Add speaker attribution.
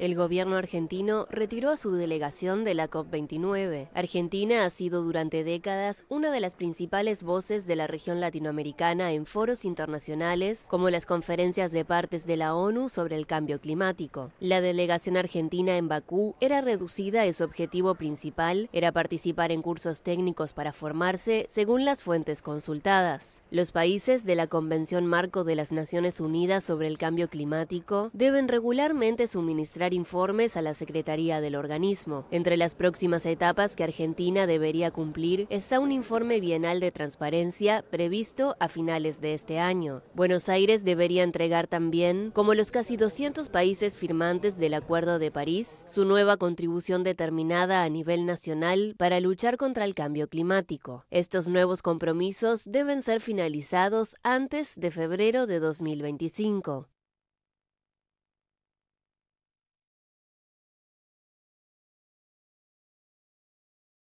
Speaker 1: El gobierno argentino retiró a su delegación de la COP29. Argentina ha sido durante décadas una de las principales voces de la región latinoamericana en foros internacionales, como las conferencias de partes de la ONU sobre el cambio climático. La delegación argentina en Bakú era reducida y su objetivo principal era participar en cursos técnicos para formarse según las fuentes consultadas. Los países de la Convención Marco de las Naciones Unidas sobre el Cambio Climático deben regularmente suministrar informes a la Secretaría del organismo. Entre las próximas etapas que Argentina debería cumplir está un informe bienal de transparencia previsto a finales de este año. Buenos Aires debería entregar también, como los casi 200 países firmantes del Acuerdo de París, su nueva contribución determinada a nivel nacional para luchar contra el cambio climático. Estos nuevos compromisos deben ser finalizados antes de febrero de 2025.